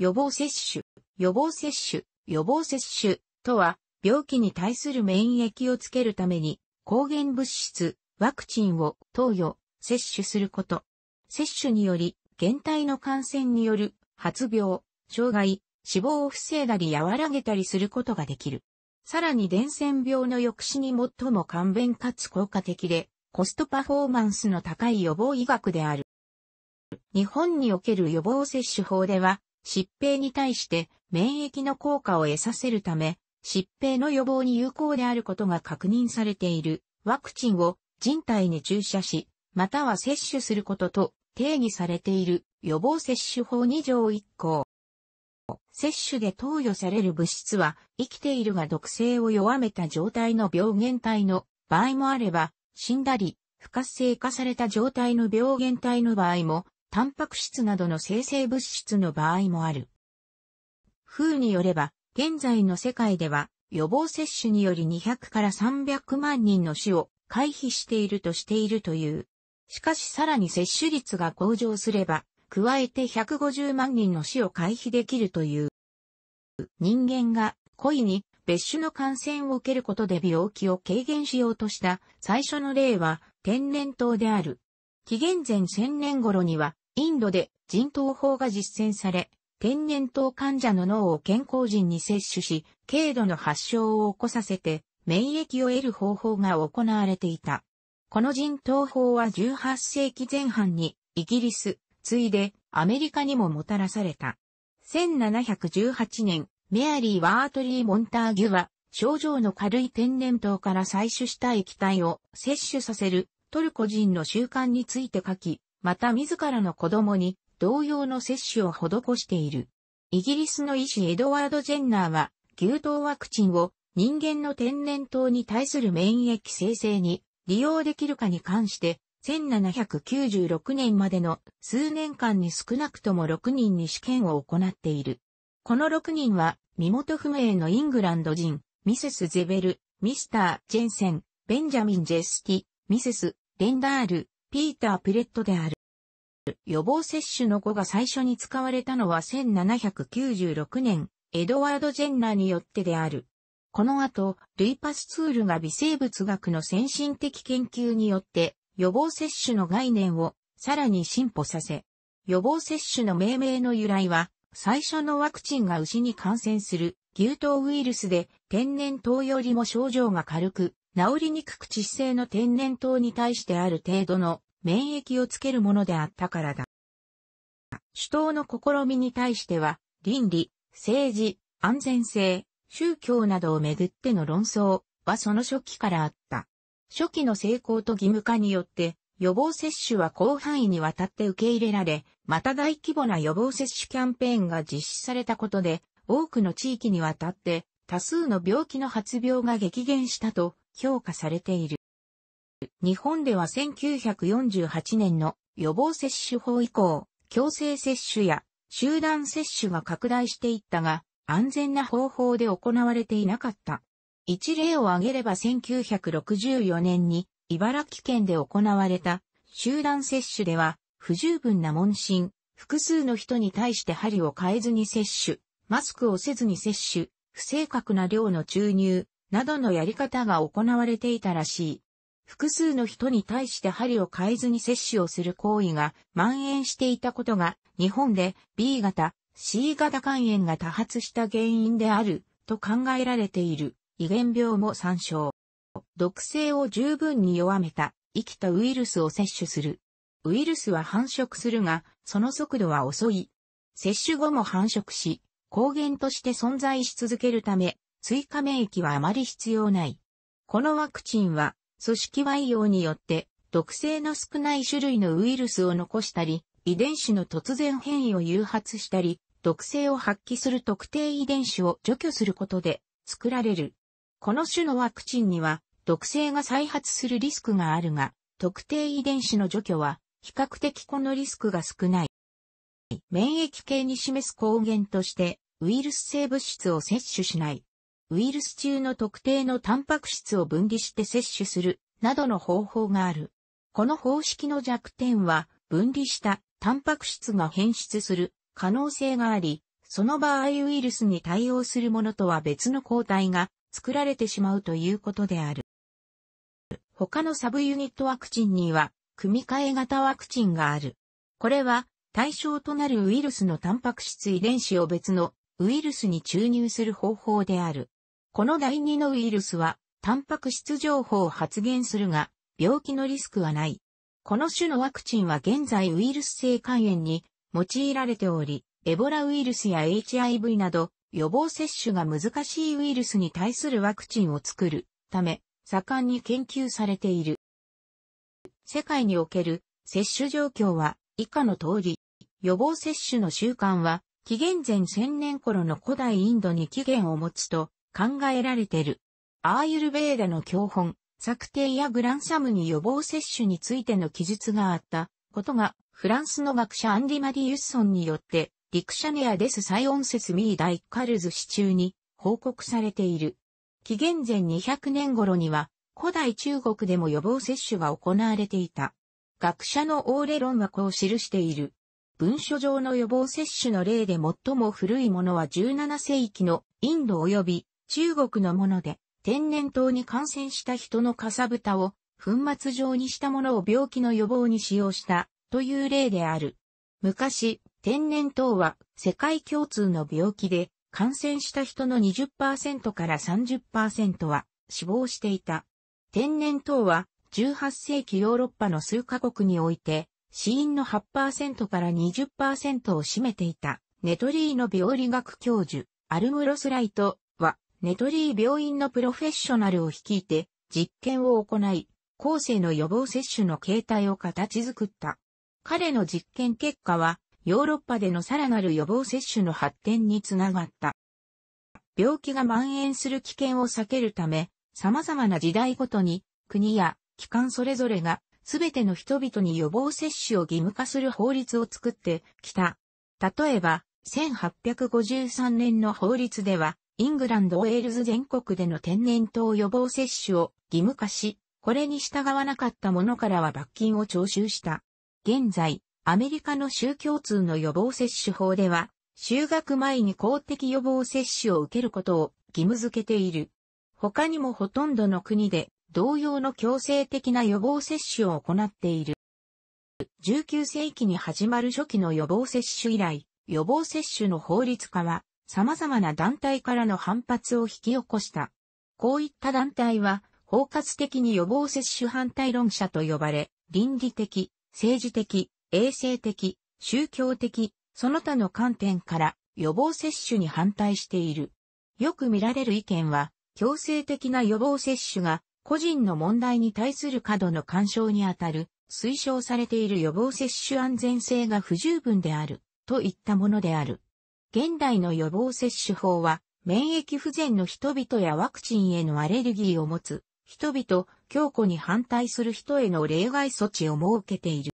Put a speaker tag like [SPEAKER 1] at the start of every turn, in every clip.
[SPEAKER 1] 予防接種、予防接種、予防接種とは、病気に対する免疫をつけるために、抗原物質、ワクチンを投与、接種すること。接種により、現体の感染による発病、障害、死亡を防いだり和らげたりすることができる。さらに伝染病の抑止に最も簡便かつ効果的で、コストパフォーマンスの高い予防医学である。日本における予防接種法では、疾病に対して免疫の効果を得させるため、疾病の予防に有効であることが確認されているワクチンを人体に注射し、または接種することと定義されている予防接種法2条1項。接種で投与される物質は生きているが毒性を弱めた状態の病原体の場合もあれば、死んだり、不活性化された状態の病原体の場合もタンパク質などの生成物質の場合もある。風によれば、現在の世界では、予防接種により200から300万人の死を回避しているとしているという。しかしさらに接種率が向上すれば、加えて150万人の死を回避できるという。人間が故に別種の感染を受けることで病気を軽減しようとした最初の例は天然痘である。紀元前1000年頃にはインドで人頭法が実践され、天然痘患者の脳を健康人に摂取し、軽度の発症を起こさせて、免疫を得る方法が行われていた。この人頭法は18世紀前半にイギリス、ついでアメリカにももたらされた。1718年、メアリー・ワートリー・モンターギュは、症状の軽い天然痘から採取した液体を摂取させるトルコ人の習慣について書き、また自らの子供に同様の接種を施している。イギリスの医師エドワード・ジェンナーは、牛痘ワクチンを人間の天然痘に対する免疫生成に利用できるかに関して、1796年までの数年間に少なくとも6人に試験を行っている。この6人は身元不明のイングランド人、ミセス・ゼベル、ミスター・ジェンセン、ベンジャミン・ジェスティ、ミセス・レンダール、ピーター・ピレットである。予防接種の語が最初に使われたのは1796年、エドワード・ジェンナーによってである。この後、ルイパスツールが微生物学の先進的研究によって予防接種の概念をさらに進歩させ、予防接種の命名の由来は、最初のワクチンが牛に感染する牛痘ウイルスで天然痘よりも症状が軽く、治りにくく知性の天然痘に対してある程度の免疫をつけるものであったからだ。主党の試みに対しては、倫理、政治、安全性、宗教などをめぐっての論争はその初期からあった。初期の成功と義務化によって、予防接種は広範囲にわたって受け入れられ、また大規模な予防接種キャンペーンが実施されたことで、多くの地域にわたって多数の病気の発病が激減したと評価されている。日本では1948年の予防接種法以降、強制接種や集団接種が拡大していったが、安全な方法で行われていなかった。一例を挙げれば1964年に茨城県で行われた集団接種では不十分な問診、複数の人に対して針を変えずに接種、マスクをせずに接種、不正確な量の注入、などのやり方が行われていたらしい。複数の人に対して針を変えずに摂取をする行為が蔓延していたことが、日本で B 型、C 型肝炎が多発した原因であると考えられている遺伝病も参照。毒性を十分に弱めた生きたウイルスを摂取する。ウイルスは繁殖するが、その速度は遅い。摂取後も繁殖し、抗原として存在し続けるため、追加免疫はあまり必要ない。このワクチンは、組織培養によって、毒性の少ない種類のウイルスを残したり、遺伝子の突然変異を誘発したり、毒性を発揮する特定遺伝子を除去することで作られる。この種のワクチンには毒性が再発するリスクがあるが、特定遺伝子の除去は比較的このリスクが少ない。免疫系に示す抗原としてウイルス性物質を摂取しないウイルス中の特定のタンパク質を分離して摂取する、などの方法がある。この方式の弱点は、分離したタンパク質が変質する可能性があり、その場合ウイルスに対応するものとは別の抗体が作られてしまうということである。他のサブユニットワクチンには、組み換え型ワクチンがある。これは、対象となるウイルスのタンパク質遺伝子を別のウイルスに注入する方法である。この第二のウイルスは、タンパク質情報を発現するが、病気のリスクはない。この種のワクチンは現在ウイルス性肝炎に用いられており、エボラウイルスや HIV など予防接種が難しいウイルスに対するワクチンを作るため、盛んに研究されている。世界における接種状況は以下の通り、予防接種の習慣は紀元前1000年頃の古代インドに起源を持つと考えられてる。アーユルベーダの教本、策定やグランシャムに予防接種についての記述があったことが、フランスの学者アンディ・マディ・ユッソンによって、リクシャネア・デス・サイオンセス・ミー・ダイ・カルズ・市中に報告されている。紀元前200年頃には、古代中国でも予防接種が行われていた。学者のオーレ論はこう記している。文書上の予防接種の例で最も古いものは17世紀のインド及び中国のもので、天然痘に感染した人のかさぶたを粉末状にしたものを病気の予防に使用したという例である。昔、天然痘は世界共通の病気で感染した人の20%から30%は死亡していた。天然痘は18世紀ヨーロッパの数カ国において死因の8%から20%を占めていたネトリーの病理学教授アルムロスライト、ネトリー病院のプロフェッショナルを率いて実験を行い、後世の予防接種の形態を形作った。彼の実験結果は、ヨーロッパでのさらなる予防接種の発展につながった。病気が蔓延する危険を避けるため、様々な時代ごとに、国や機関それぞれが、すべての人々に予防接種を義務化する法律を作ってきた。例えば、1853年の法律では、イングランド・ウェールズ全国での天然痘予防接種を義務化し、これに従わなかった者からは罰金を徴収した。現在、アメリカの宗教通の予防接種法では、就学前に公的予防接種を受けることを義務付けている。他にもほとんどの国で同様の強制的な予防接種を行っている。19世紀に始まる初期の予防接種以来、予防接種の法律化は様々な団体からの反発を引き起こした。こういった団体は、包括的に予防接種反対論者と呼ばれ、倫理的、政治的、衛生的、宗教的、その他の観点から予防接種に反対している。よく見られる意見は、強制的な予防接種が個人の問題に対する過度の干渉にあたる、推奨されている予防接種安全性が不十分である、といったものである。現代の予防接種法は、免疫不全の人々やワクチンへのアレルギーを持つ人々、強固に反対する人への例外措置を設けている。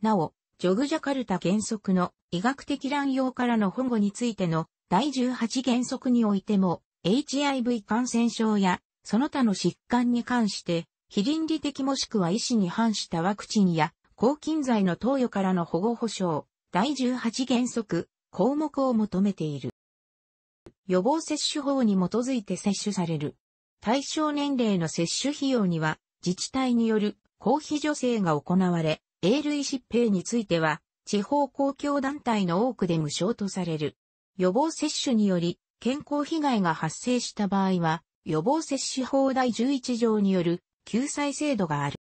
[SPEAKER 1] なお、ジョグジャカルタ原則の医学的乱用からの保護についての第18原則においても、HIV 感染症やその他の疾患に関して、非倫理的もしくは医師に反したワクチンや抗菌剤の投与からの保護保障、第18原則、項目を求めている。予防接種法に基づいて接種される。対象年齢の接種費用には、自治体による公費助成が行われ、A 類疾病については、地方公共団体の多くで無償とされる。予防接種により、健康被害が発生した場合は、予防接種法第11条による救済制度がある。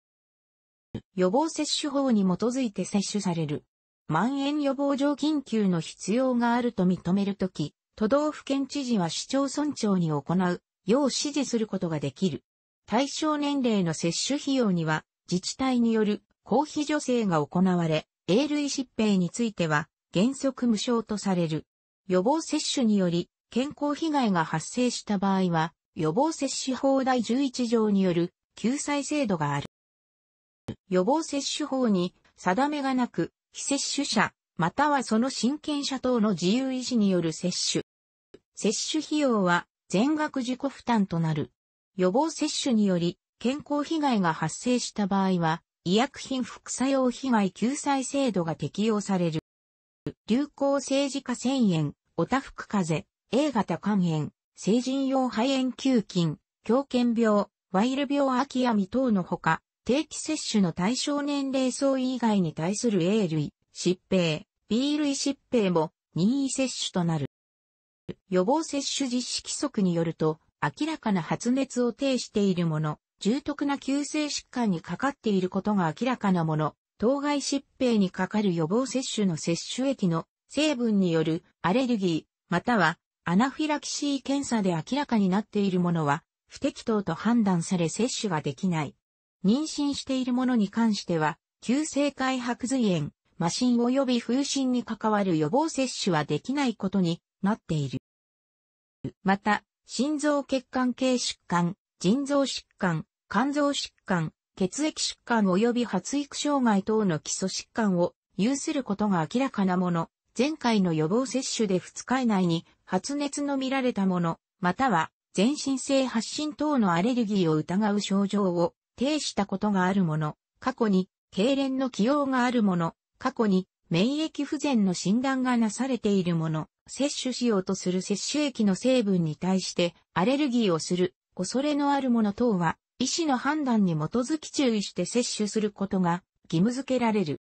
[SPEAKER 1] 予防接種法に基づいて接種される。蔓延予防上緊急の必要があると認めるとき、都道府県知事は市町村長に行う、よう指示することができる。対象年齢の接種費用には、自治体による公費助成が行われ、A 類疾病については、原則無償とされる。予防接種により、健康被害が発生した場合は、予防接種法第11条による救済制度がある。予防接種法に定めがなく、非接種者、またはその親権者等の自由意志による接種。接種費用は全額自己負担となる。予防接種により健康被害が発生した場合は、医薬品副作用被害救済制度が適用される。流行政治家1000円、オタフク風邪、A 型肝炎、成人用肺炎球菌、狂犬病、ワイル病秋闇等のほか、定期接種の対象年齢層以外に対する A 類、疾病、B 類疾病も任意接種となる。予防接種実施規則によると、明らかな発熱を呈しているもの、重篤な急性疾患にかかっていることが明らかなもの、当該疾病にかかる予防接種の接種液の成分によるアレルギー、またはアナフィラキシー検査で明らかになっているものは、不適当と判断され接種ができない。妊娠しているものに関しては、急性開白髄炎、麻疹及び風疹に関わる予防接種はできないことになっている。また、心臓血管系疾患、腎臓疾患、肝臓疾患、血液疾患及び発育障害等の基礎疾患を有することが明らかなもの、前回の予防接種で2日以内に発熱の見られたもの、または全身性発疹等のアレルギーを疑う症状を呈したことがあるの、過去に、痙攣の起用があるもの、過去に、免疫不全の診断がなされているもの、摂取しようとする摂取液の成分に対してアレルギーをする恐れのあるもの等は、医師の判断に基づき注意して摂取することが義務付けられる。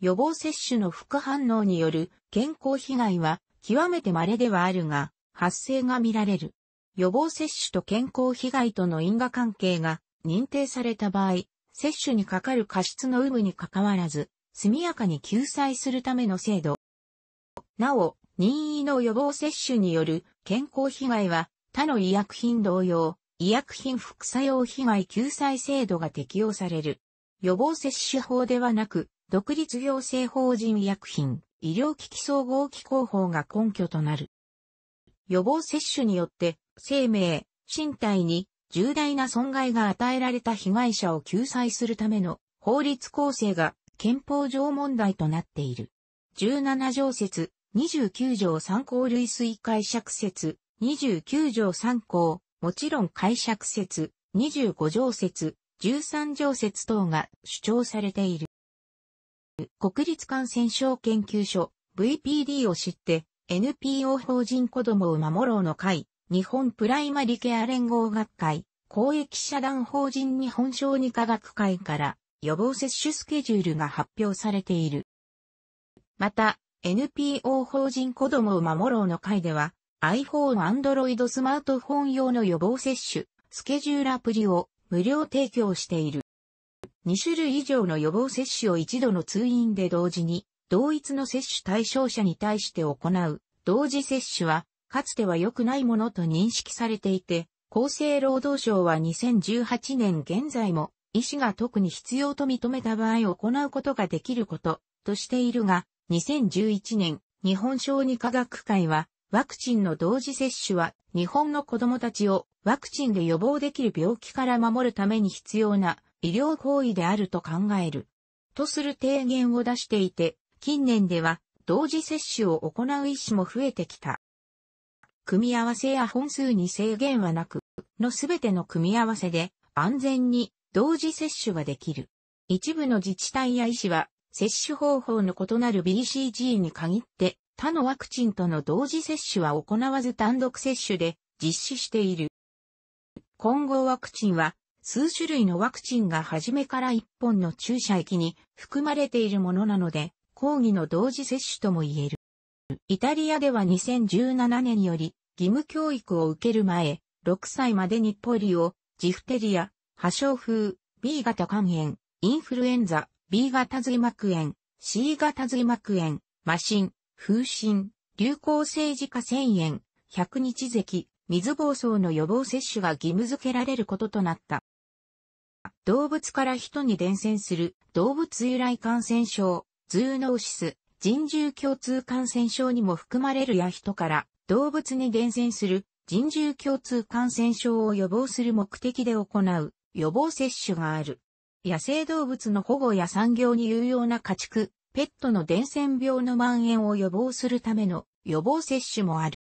[SPEAKER 1] 予防接種の副反応による健康被害は極めて稀ではあるが、発生が見られる。予防接種と健康被害との因果関係が認定された場合、接種にかかる過失の有無にかかわらず、速やかに救済するための制度。なお、任意の予防接種による健康被害は他の医薬品同様、医薬品副作用被害救済制度が適用される。予防接種法ではなく、独立行政法人医薬品、医療機器総合機構法が根拠となる。予防接種によって、生命、身体に重大な損害が与えられた被害者を救済するための法律構成が憲法上問題となっている。17条説、29条3項類推解釈説、29条3項、もちろん解釈説、25条説、13条説等が主張されている。国立感染症研究所 VPD を知って NPO 法人子供を守ろうの会日本プライマリケア連合学会、公益社団法人日本小児科学会から予防接種スケジュールが発表されている。また、NPO 法人子供を守ろうの会では、iPhone、Android スマートフォン用の予防接種、スケジュールアプリを無料提供している。2種類以上の予防接種を一度の通院で同時に、同一の接種対象者に対して行う、同時接種は、かつては良くないものと認識されていて、厚生労働省は2018年現在も、医師が特に必要と認めた場合を行うことができること、としているが、2011年、日本小児科学会は、ワクチンの同時接種は、日本の子供たちをワクチンで予防できる病気から守るために必要な医療行為であると考える。とする提言を出していて、近年では同時接種を行う医師も増えてきた。組み合わせや本数に制限はなく、のすべての組み合わせで安全に同時接種ができる。一部の自治体や医師は、接種方法の異なる BCG に限って、他のワクチンとの同時接種は行わず単独接種で実施している。混合ワクチンは、数種類のワクチンが初めから一本の注射液に含まれているものなので、抗議の同時接種とも言える。イタリアでは2017年より義務教育を受ける前、6歳までにポリオ、ジフテリア、破傷風、B 型肝炎、インフルエンザ、B 型髄膜炎、C 型髄膜炎、麻疹、風疹、流行性自家腺炎、100日咳、水暴走の予防接種が義務付けられることとなった。動物から人に伝染する動物由来感染症、ズーノーシス、人獣共通感染症にも含まれるや人から動物に伝染する人獣共通感染症を予防する目的で行う予防接種がある。野生動物の保護や産業に有用な家畜、ペットの伝染病の蔓延を予防するための予防接種もある。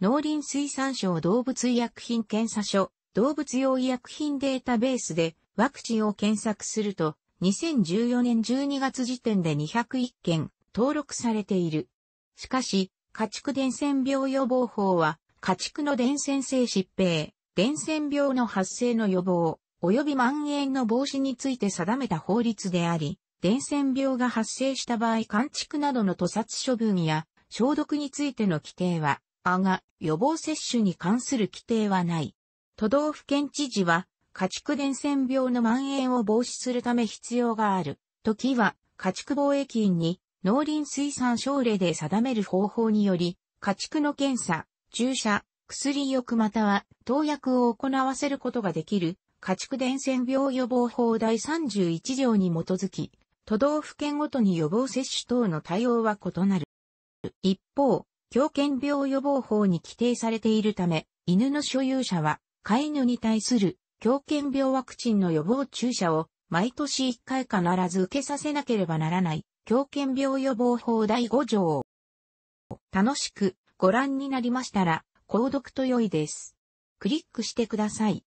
[SPEAKER 1] 農林水産省動物医薬品検査所動物用医薬品データベースでワクチンを検索すると2014年12月時点で201件登録されている。しかし、家畜伝染病予防法は、家畜の伝染性疾病、伝染病の発生の予防、及び蔓延の防止について定めた法律であり、伝染病が発生した場合、患畜などの屠殺処分や消毒についての規定は、あが、予防接種に関する規定はない。都道府県知事は、家畜伝染病の蔓延を防止するため必要がある。時は、家畜防疫員に農林水産省令で定める方法により、家畜の検査、注射、薬浴または投薬を行わせることができる家畜伝染病予防法第31条に基づき、都道府県ごとに予防接種等の対応は異なる。一方、狂犬病予防法に規定されているため、犬の所有者は、飼い犬に対する狂犬病ワクチンの予防注射を毎年1回必ず受けさせなければならない狂犬病予防法第5条。楽しくご覧になりましたら、購読と良いです。クリックしてください。